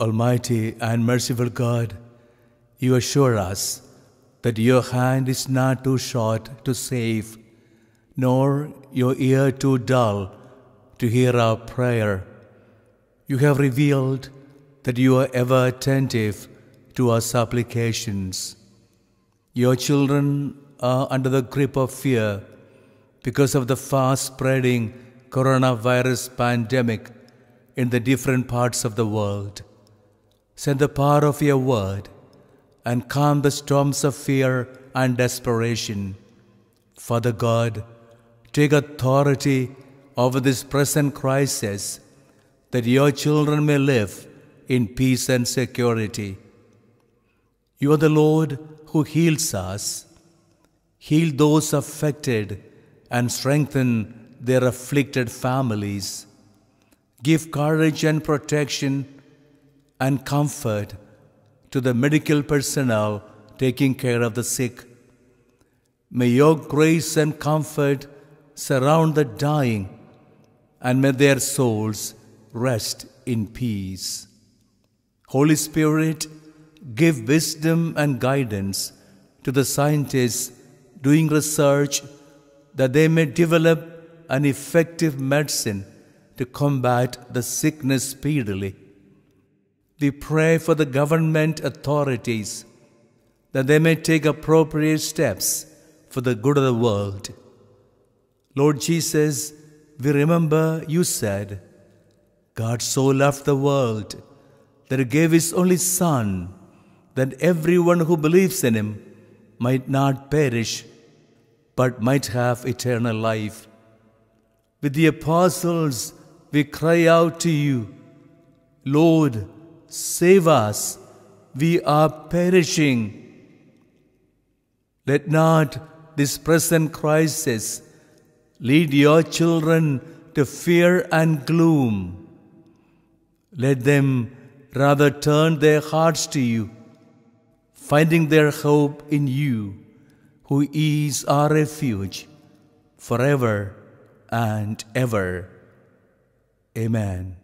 Almighty and merciful God, you assure us that your hand is not too short to save, nor your ear too dull to hear our prayer. You have revealed that you are ever attentive to our supplications. Your children are under the grip of fear because of the fast spreading coronavirus pandemic in the different parts of the world. Send the power of your word and calm the storms of fear and desperation. Father God, take authority over this present crisis that your children may live in peace and security. You are the Lord who heals us. Heal those affected and strengthen their afflicted families. Give courage and protection and comfort to the medical personnel taking care of the sick. May your grace and comfort surround the dying, and may their souls rest in peace. Holy Spirit, give wisdom and guidance to the scientists doing research that they may develop an effective medicine to combat the sickness speedily we pray for the government authorities that they may take appropriate steps for the good of the world. Lord Jesus, we remember you said, God so loved the world that he gave his only Son, that everyone who believes in him might not perish, but might have eternal life. With the apostles, we cry out to you, Lord, save us, we are perishing. Let not this present crisis lead your children to fear and gloom. Let them rather turn their hearts to you, finding their hope in you, who is our refuge forever and ever. Amen.